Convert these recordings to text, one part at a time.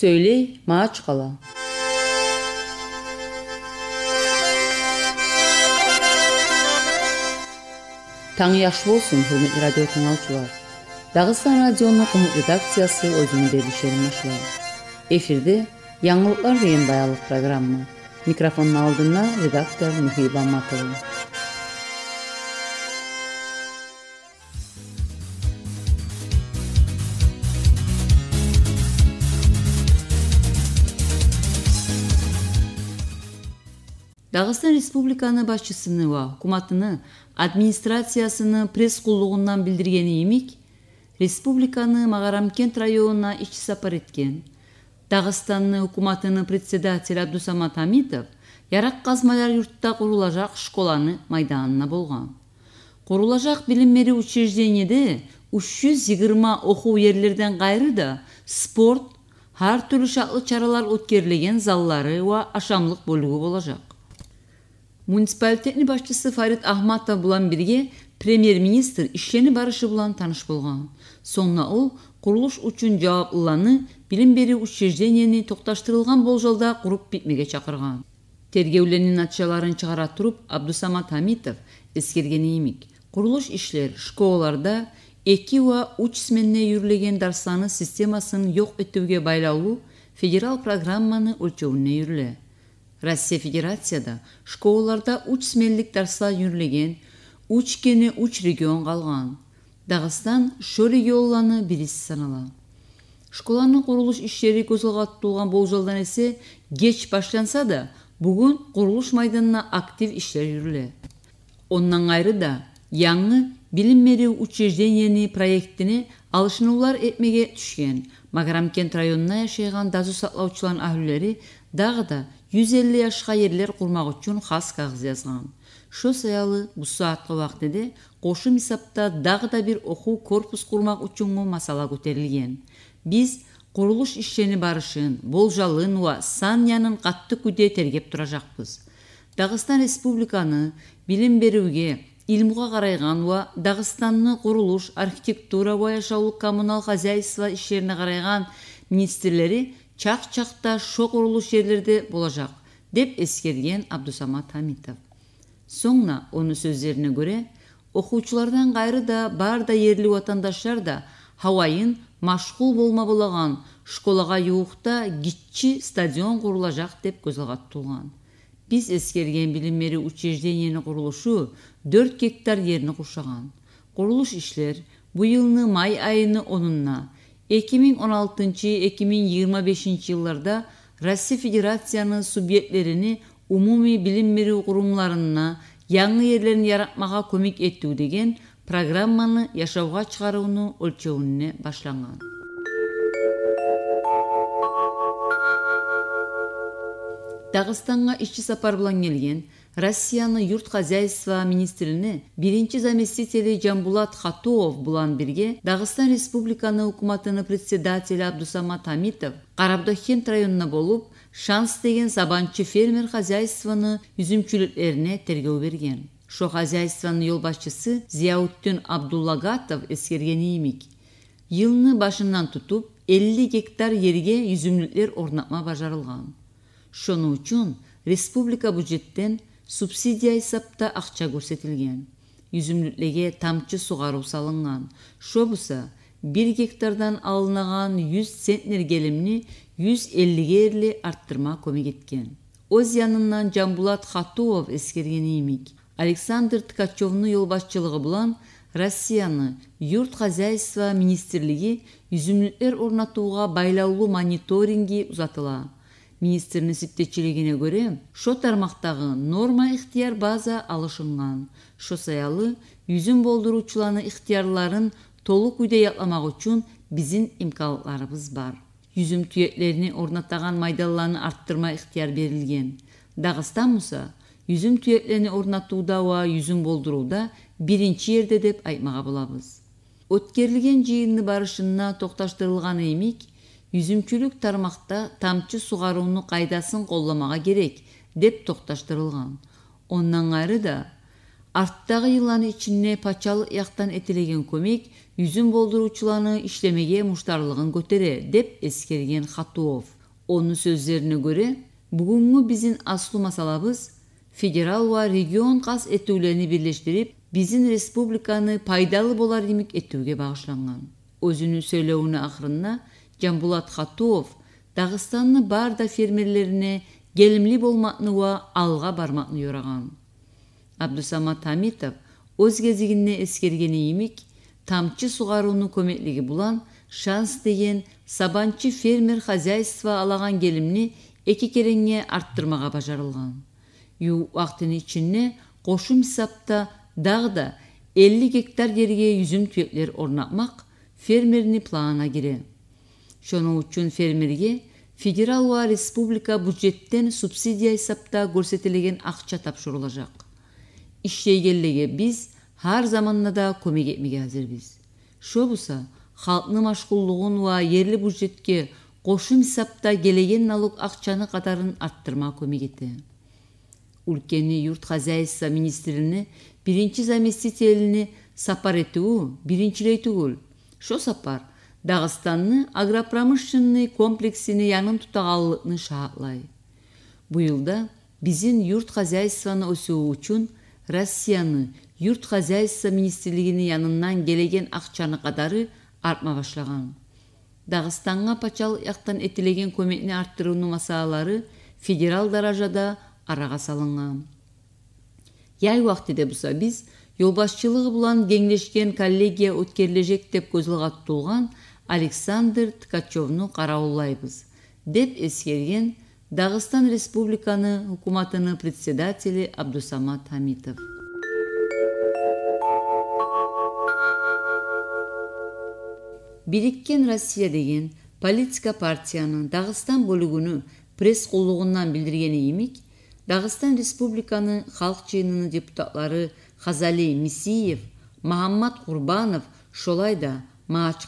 Söyley, Maaç xala. Taң yaxşı olsun, hürmetli radio dinləyicilər. Dağıstan Radionun qonaq redaksiyası özünü verilişini başlayır. Efirde Yanılıqlar və Yenidayanlıq proqramı. Mikrofonun aldığında redaktor Mühibə Matılov. Дағыстан республиканы башчысыны ва администрациясыны пресс кулугундан билдиргени емек, республиканы магарамкент районуна ички сапар эткен дагыстандын hukumatını председатель абдусамат Амитов, ярак казмалар юртта курулажак школаны майданына болған. курулажак билим берүү учреждениеде оқу жүз ғайры окуу да спорт ар түрлі шақлы чаралар өткөрүлген заллары ва ашамлык бөлүгү болажак муниципалитеттин башчысы фарид ахматов булан бирге премьер министр ишчени барышы булан таныш болгон соңуна ол курулуш үчүн жаапыланы билим берүү учреждениени токтоштурулган болжолда куруп битмеге чакырган тергөөлөрдүн натыйжаларын чыгара туруп абдусамат хамитов эскергени эмик курулуш ішлер школаларда эки ва үч сменне жүрүлген дарсаны системасын жок этүүгө байлаулуу федерал программаны өлчөмүнө Россия Федерацияда школаларда үш сменлик дарслар жүрілеген, уч кені уч регион қалған. Дағыстан шо регионланы біресі санала. Школаның құрылыш іштері көзілға тұтылған болжалдан әсе, кеч башланса да, бүгін құрылыш майданына актив іштер жүрілі. Оннан айры да, яңы билим берүү учреждениени проектини алышынуулар этмеге түшкен магарамкент районуна жашайган дазу саклоочулардын ахылдары дагы да 150 жашка ерлер құрмақ үшін хас қағыз жазган Шо саялы бұсы атқы убактыда кошум исапта дагы да бир оқу корпус курмак үшін масала көтерілген. биз курулуш ішшені барышын болжалын ва санянын қатты күде тергеп жақпыз. Дағыстан республиканы билим беруге илмуга қарайған уа дагыстанны курулуш архитектура ва коммуналь хозяйство иштерине карайган министрлери «Чақ-чақта шоқ жерлерде болажақ деп эскерген абдусамат хамитов соңна оны сөздеріне көре, окуучулардан кайры да бар да ерлі ватандаштар да абайын болма болаған школага жуукта гитчі стадион құрылажақ деп көз тұлған. Біз биз эскерген билим берүү учреждениенин курулушу 4 гектар жерини куршаган курулуш иштер май айыны онунна 2016-2025 yıllarda Rossiya Federasiyanı subyektlerini umumi bilim berүү kurumlarına yangi yerlerini yaratmağa komik etүү деген программаны яшауға чыгарууну өлчөүүнө башланган дагыстанга işçi сапар менен келген Россияны юрт хозяйство министрини биринчи заместители Жамбулат Хатуов булан бирге Дагыстан Республиканы укуматынын председатели Абдусамат Хамитов карабдохент районуна болуп, Шанс деген сабанчы фермер хозяйствону үзүмчүлүктөрүнө тергөө берген. Шо хозяйствонун жол башчысы зияутдин Абдуллагатов эскерген имик. Йылны башынан тутуп 50 гектар жерге үзүмдүктөр орнатма бажарылган. Шону үчүн республика бюджеттен субсидия эсапта акча көрсөтүлгөн юзүмдүклеге тамчы сугаруу салынган шобуса бир гектардан алынаган жүз центнер келимни жүз эллиге арттырма көмөк эткен өз янынан жамбулат хатуов эскерген иймик александр ткачевдун жол башчылыгы булан россияны юрт хозяйства министрлиги үзүмдүктөр орнотууга байлаулуу мониторинги узатыла министрдин эсептечилигине көрө шо тармактагы норма ыктыяр база алышынган шо саялы үзүм болдуруучулардын ыктыярларын толук күйдө якламак үчүн биздин имканларыбыз бар үзүм түйөклөрүн орнотаган майдаланы арттырма ыктыяр берилген дагыстан болсо үзүм түйөклөрүн орнотууда ва болдурууда биринчи жерде деп айтмага болобуз өткөрүлгөн жыйынды барышына токтоштурулган эмик үзүмчүлүк тармакта тамчы сугаруунун кайдасын колдомага керек деп токташтырылган Ondan ары да арттагы yılanı ичине пачалык яктан этилеген көмек үзүм болдыручуланы иштемеге муштарлыгын көтөрө деп эскерген Хатуов. онун сөздөрүнө көрө бүгүнкү биздин асылуу масалабыз федерал ва регион каз этүүлөрүн бирлештирип биздин республиканы пайдалы болар имик этүүгө багышланган өзүнүн сөйлөөгүнө акырында Жамбулат Хатуов Дагыстанны барда фермерлеріне келімлі болмақнуа алға бармақны юраган. Абдусамат Тамитов өз кезегіне ескергені емек, тамчы суғаруының көмеклігі бұлан, шанс деген сабанчы фермер хозяйства алаған келімні екі кереңе арттырмаға бажарылған. Ю вақтын кошум қошым сапта да 50 гектар жерге жүзім түйеклер орнатмақ фермерни плана кире Шону үчүн фермерге федералуа республика бюджеттен субсидия эсапта көрсөтүлген акча тапшырылажак иштегенлиги биз ар да көмөк этмеге азирбиз шо буса халктын машгулдугун ва yerli бюджетке кошум эсапта келеген налог акчаны катарын арттырма көмөк эте улкени юрт хозяйства министрини биринчи заместителини сапар этүү биринчилей түгүл шо сапар Дағыстанны агропромышленный комплексіні янын тұтағалылықны шаартлай. Бұйылда жылда биздин юрт хозяйствону өсүү үчүн Россияны юрт хозяйство министрлигинин янынан келеген ақчаны қадары артма башлаған. Дағыстанға пачал яктан этилеген көмөкүн арттыруыны масалалары федерал даражада араға салынган. Яй де бұса биз Yolbaşçılığı bulan genleşken коллегия ötkerilecek деп gözlüğat александр ткачевну қараулайбыз, деп эскерген Дағыстан республиканы укуматынын председатели абдусамат хамитов бириккен россия деген политика партияның Дағыстан бөлүгүнү пресс қолуғыннан білдіргені емек, дагыстан республиканы халық жыйынынын депутатлары Хазали мисиев махаммад курбанов шолайда Маач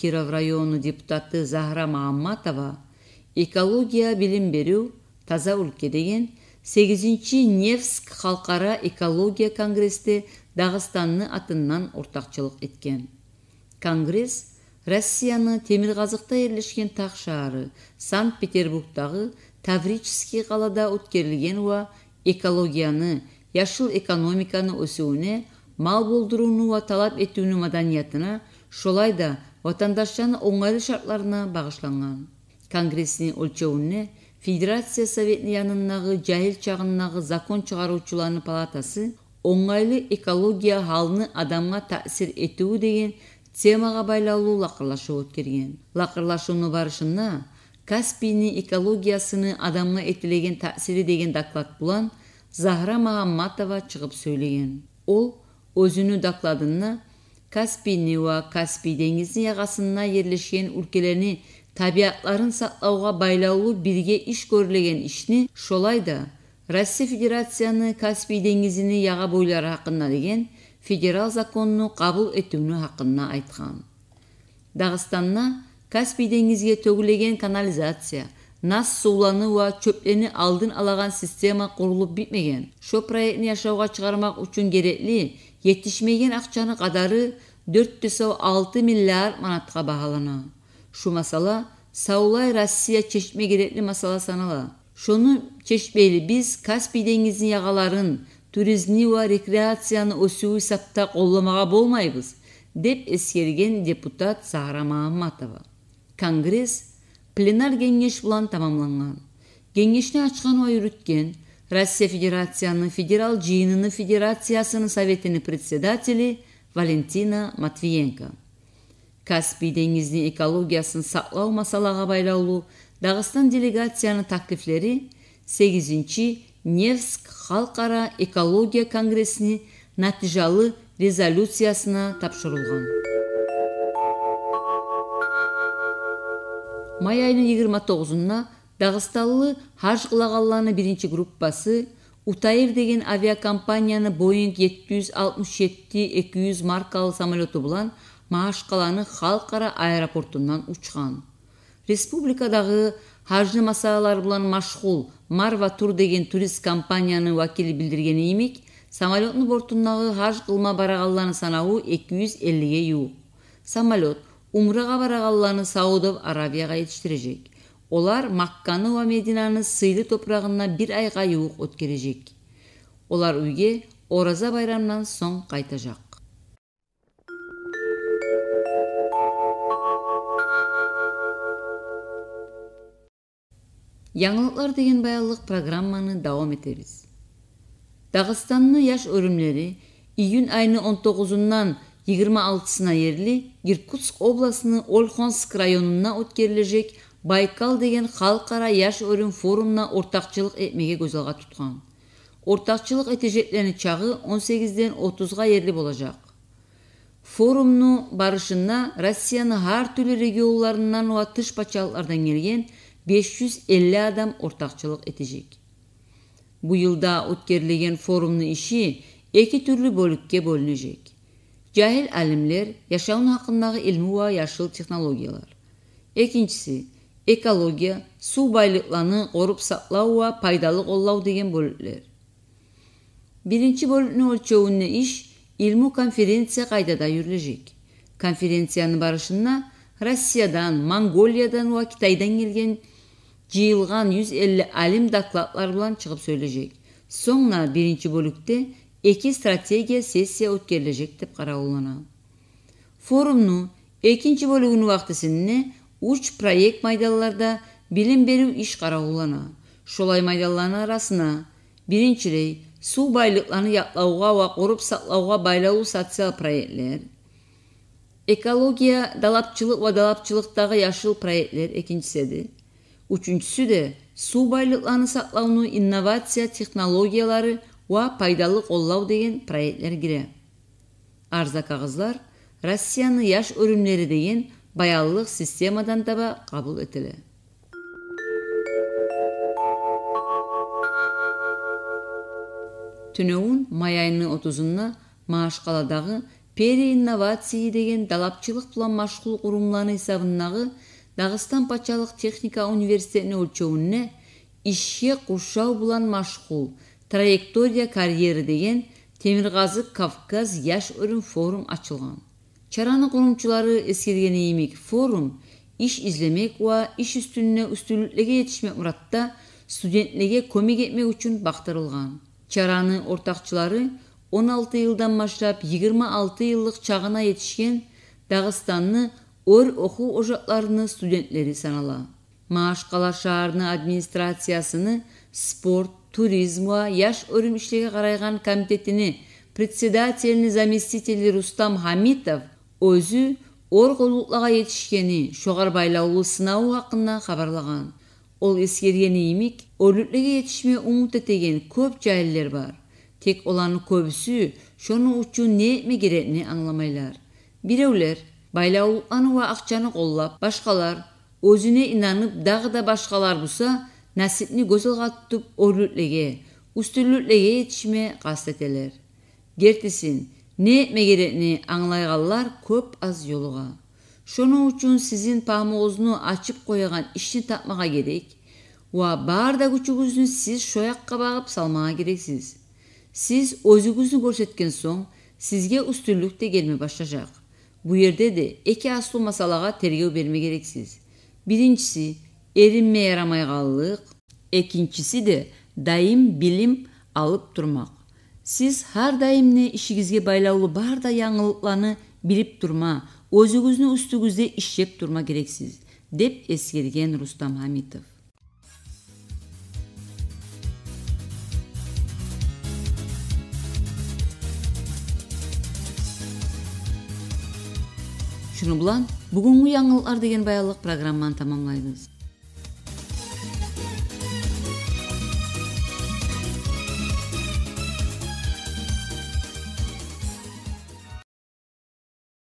Киров району депутаты Захра Маамматова экология билим беру таза өлке деген 8-ші Невск халқара экология конгресте Дағыстанны атынан ортақчылық еткен. Конгресс Россияны темірғазықта ерлешкен так шаары Санкт-Петербургтағы Таврический қалада өткерілген уа экологияны, яшыл экономиканы өсүүнө, мал болдыруыны уа талап етуіні маданиятына Шолай да ватандашчаны оңайлы шартларына багышланган. Конгрессинин өлчөүүнө Федерация Советинин янындагы жайыл чагындагы закон чыгаруучуларынын палатасы оңайлы экология халыны адамга таасир этүү деген темага байлалуу лакырлашуу өткөргөн. Лакырлашуунун барышына Каспийнин экологиясыны адамга этилеген таасири деген доклад булан Захра магамматова чыгып сөйлеген. Ол өзүнүн докладына Каспий ve Каспий яғасынына yakasına ерлешкен үлкелеріні табиатларын сақтауға байлаулы бірге іш ішні ішіні шолайды. Федерацияны Каспий деңизини яға бойлары хақында деген федерал законуну қабыл етүүнү хақында айтқан. Дағыстанна Каспий деңізге төгілеген канализация, нас сууланы ва чөплені алдын алаған система құрылып бітмеген, Шо проектни яшауға чыгармак үшін керекли yetişmeyen akçanı kadarı 406 milyar manatka bahalana. Şu masala Saulay Rossiya çeşme gerekli masala sanala. Şunu çeşmeli biz Kaspий dengizi yagaların turizmni we rekreasiyany ösüwi sapta kollamağa bulmayız. dep eskergen deputat Сара Mahmatova. Kongres plenar кеңеш bulan tamamlanan. Кеңешни ачкан ve yürütken Россия Федерацияны федерал жиынының федерациясының советінің председателі Валентина Матвиенко. Каспий деңизинин экологиясын сақлау масалаға байлаулы Дағыстан делегацияның таклифлері 8-ші Невск халықара экология конгресінің нәтижалы резолюциясына тапшырылған. Май айының 29-ына Дагыстанлы хаж кылагалларны биринчи группасы утаир деген авиакомпанияны боинг 767-200 маркалы самолету булан маашкаланы халыкара аэропортунан учкан республикадагы хажды масалалары булан машгул марва тур деген турист компаниянын вакили билдирген имик самолеттун бортундагы хаж кылма барағаланы санауы 250-ге эллиге самолет умрага барагалланы саудов Аравияға жетиштирежек Олар Макканы ва Мединаны сыйлы топырағына бір айға юық өткережек. Олар үйге ораза байрамнан соң жақ. Яңылыклар деген баялык программаны дауам этебиз. Дагыстандын яш өрімлері июнь айынын 19 нан 26-сына ерли Иркутск областынын Ольхонск районуна өткөрүлөчөк байкал деген халықара яш өрін форумына ортақчылық етмеге көз тұтқан. Ортақчылық әтежетлені чағы 18-ден 30-ға эрли болажақ. форумну барышына россиянын ғар түлі регионларынан оға тыш келген 550 адам ортақчылық әтежек. Бұйылда өткерлеген форумдун іші екі түрлі бөлікке бөлінежек. жайыл әлімлер, яшауын хакындагы илми ва яшыл технологиялар Екіншісі, экология су байлыкларын коруп саклау ва пайдалуу деген бөлүктөр биринчи бөлүктүн өлчөмүнө иш илму конференция кайдада жүрүлөчүк конференциянын барышына россиядан монголиядан ва китайдан келген жыйылган 150 әлем алим докладлар менен чыгып сөйлөжек соңна биринчи бөлүктө эки стратегия сессия өткөрүлөчөк деп карабылана Форумның экинчи бөлүгүнүн убактысында уч проект майдаларда билим берүү иш карабуулана шолай майдаллардын арасына биринчидей су байлыкларын яқлауға ва құрып сақлауға социал социал проектлер экология далапчылык ва далапчылыктагы яшыл проектлер экинчиседи үшіншісі де су байлыкларын сақлауыны инновация технологиялары ва пайдалы коллоо деген проектлер кире арза кагаздар россиянын яш деген баялылык системадан таба қабыл этиле Түнеуін май айынын отузунда маашкаладагы пери деген далапчылык план машгул курумларынын исабындагы Дағыстан патшалык техника университетинин өлчөмүнө ишке құшау булан машгул траектория карьера деген Темірғазы кавказ яш өрүм форум ачылган Чараны құрымшылары eskirgen eğmek форум, iş izlemek ve iş üstününe үстілілігі етішмек muratta студентлеге көмек етмек үшін бақтырылған. Чараны ортақшылары 16 жылдан баштап 26 жылдық чағына етішкен Дағыстанны өр оқу ұжатларыны студентлері санала. Маашқала шаарыны администрациясыны спорт, туризм ва яш işлеге қарайған комитетіні председателіні заместителі Рустам Хамитов өзі оргулуклага етішкені шоғар байлаулы сынау хабарлаған. хабарлаган ол эскергени имик өлүтлеге етішме умута көп жайыллер бар тек оларның көбісі шоның үшін не этме керегини аңламайлар бирөөлөр байлаулануу акчаны коллап башкалар өзіне инанып дагы да башкалар буса насипни көз алга тутуп өлүтлеге үстүрлүклеге жетишме касд этелер кертисин не аңлай каллар көп аз жолуга шону үчүн сиздин памугузуну ачып коюган ишти тапмага керек ва баарда күчүңүздү сиз шоякка багып салмага керексиз сиз өзүңүздү көрсөткөн соң сизге үстүнлүк да келме башташак бу жерде де эки асуу масалага тергөө берме керексиз биринчиси эринме ярамайгалык экинчиси де дайым билим алып турмак Сіз ар ішігізге байлаулы барда яңылықланы біліп тұрма, билип турма өзүңүздүн үстіңізде иштеп турма керексіз деп эскерген рустам хамитов Шыны булан бүгінгі яңылыклар деген баялық программаны тамамлайбыз